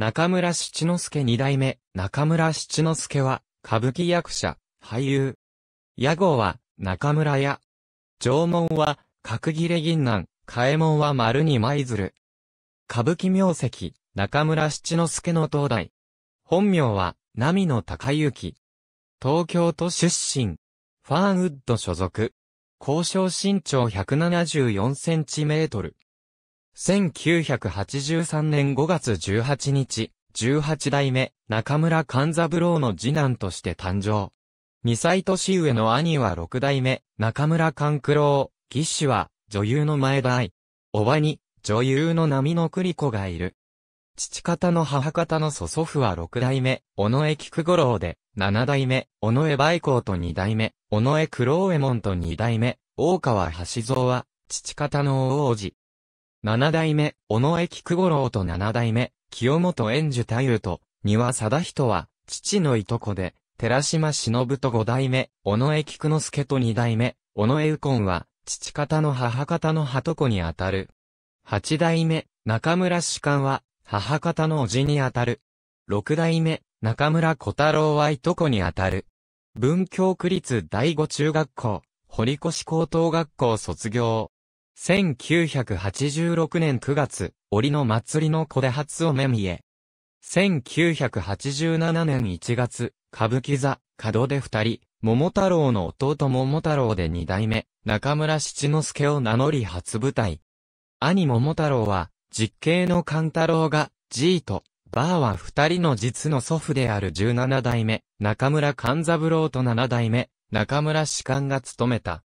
中村七之助二代目、中村七之助は、歌舞伎役者、俳優。屋号は、中村屋。縄文は、角切れ銀南、替え門は丸に舞鶴。歌舞伎名跡、中村七之助の東大。本名は、波野隆之。東京都出身。ファーンウッド所属。交渉身長174センチメートル。1983年5月18日、18代目、中村勘三郎の次男として誕生。2歳年上の兄は6代目、中村勘九郎、義士は、女優の前田愛。おばに、女優の波の栗子がいる。父方の母方の祖祖父は6代目、尾上菊五郎で、7代目、尾上梅光と2代目、尾上九郎右衛門と2代目、大川橋蔵は、父方の王子、七代目、尾駅久五郎と七代目、清本円樹太夫と、庭貞人は、父のいとこで、寺島忍と五代目、尾駅久之助と二代目、尾野右近は、父方の母方の鳩子にあたる。八代目、中村士官は、母方の叔父にあたる。六代目、中村小太郎はいとこにあたる。文京区立第五中学校、堀越高等学校卒業。1986年9月、檻の祭りの子で初お目見え。1987年1月、歌舞伎座、角で二人、桃太郎の弟桃太郎で二代目、中村七之助を名乗り初舞台。兄桃太郎は、実刑の勘太郎が、じいと、ばあは二人の実の祖父である十七代目、中村勘三郎と七代目、中村士官が務めた。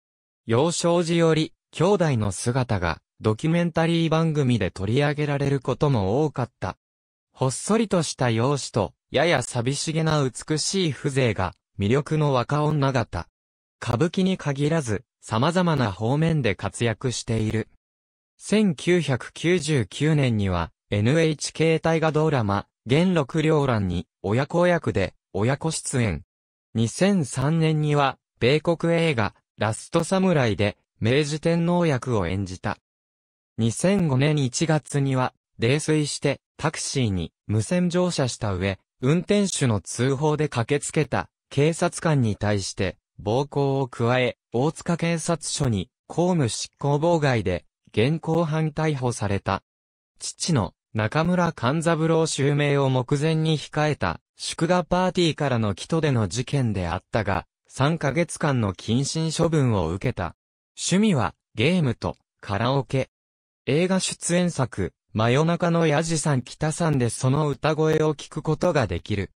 幼少時より、兄弟の姿がドキュメンタリー番組で取り上げられることも多かった。ほっそりとした容姿と、やや寂しげな美しい風情が魅力の若女方。歌舞伎に限らず、様々な方面で活躍している。1999年には、NHK 大河ドラマ、元禄両欄に、親子役で、親子出演。2003年には、米国映画、ラストサムライで、明治天皇役を演じた。2005年1月には、泥酔してタクシーに無線乗車した上、運転手の通報で駆けつけた警察官に対して暴行を加え、大塚警察署に公務執行妨害で現行犯逮捕された。父の中村勘三郎襲名を目前に控えた祝賀パーティーからの帰途での事件であったが、3ヶ月間の謹慎処分を受けた。趣味はゲームとカラオケ。映画出演作、真夜中のヤジさん北さんでその歌声を聞くことができる。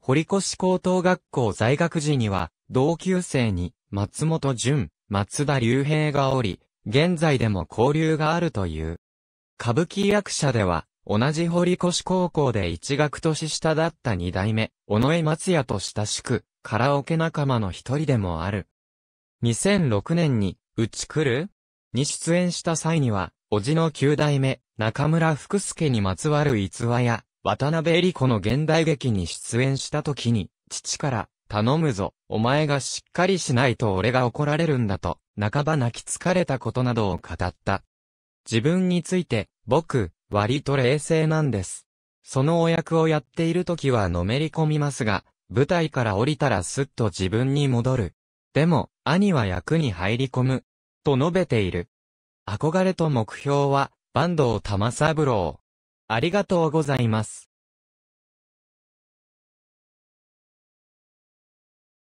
堀越高等学校在学時には、同級生に、松本潤、松田龍平がおり、現在でも交流があるという。歌舞伎役者では、同じ堀越高校で一学年下だった二代目、尾上松也と親しく、カラオケ仲間の一人でもある。2006年に、うち来るに出演した際には、おじの九代目、中村福助にまつわる逸話や、渡辺里子の現代劇に出演した時に、父から、頼むぞ、お前がしっかりしないと俺が怒られるんだと、半ば泣き疲れたことなどを語った。自分について、僕、割と冷静なんです。そのお役をやっている時はのめり込みますが、舞台から降りたらすっと自分に戻る。でも、兄は役に入り込む。と述べている。憧れと目標は、坂東玉三郎。ありがとうございます。